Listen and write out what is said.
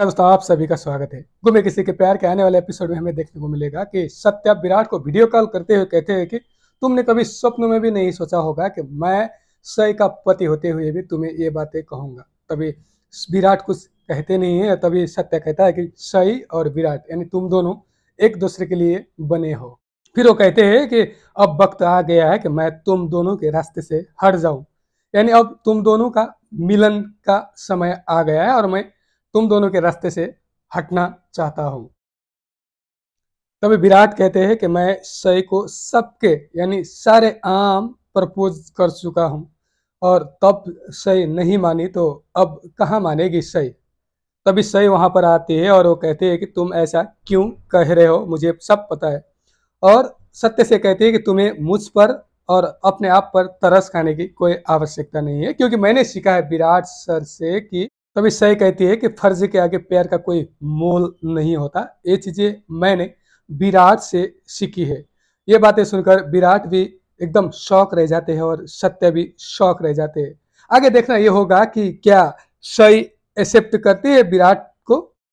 नमस्कार दोस्तों आप सभी का स्वागत है गुमे किसी के प्यार के आने वाले एपिसोड में हमें देखने को मिलेगा कि सत्या विराट को वीडियो कॉल करते हुए कहते हैं कि तुमने कभी स्वप्न में भी नहीं सोचा होगा कि मैं सय का पति होते हुए भी तुम्हें ये बातें कहूंगा तभी विराट कुछ कहते नहीं है तभी सत्य कहता है कि सही और विराट यानी तुम दोनों एक दूसरे के लिए बने हो फिर वो कहते हैं कि अब वक्त आ गया है कि मैं तुम दोनों के रास्ते से हट जाऊं यानी अब तुम दोनों का मिलन का समय आ गया है और मैं तुम दोनों के रास्ते से हटना चाहता हूं तभी विराट कहते हैं कि मैं सई को सबके यानी सारे आम प्रपोज कर चुका हूं और तब शय नहीं मानी तो अब कहाँ मानेगी सई तभी सई वहां पर आती है और वो कहते है कि तुम ऐसा क्यों कह रहे हो मुझे सब पता है और सत्य से कहते है कि तुम्हें मुझ पर और अपने आप पर तरस खाने की कोई आवश्यकता नहीं है क्योंकि मैंने सीखा है विराट सर से कि तब तो सही कहती है कि फर्ज के आगे प्यार का कोई मोल नहीं होता ये चीज़ें मैंने विराट से सीखी है ये बातें सुनकर विराट भी एकदम शौक रह जाते हैं और सत्य भी शौक रह जाते हैं आगे देखना यह होगा कि क्या सही एक्सेप्ट करती है विराट को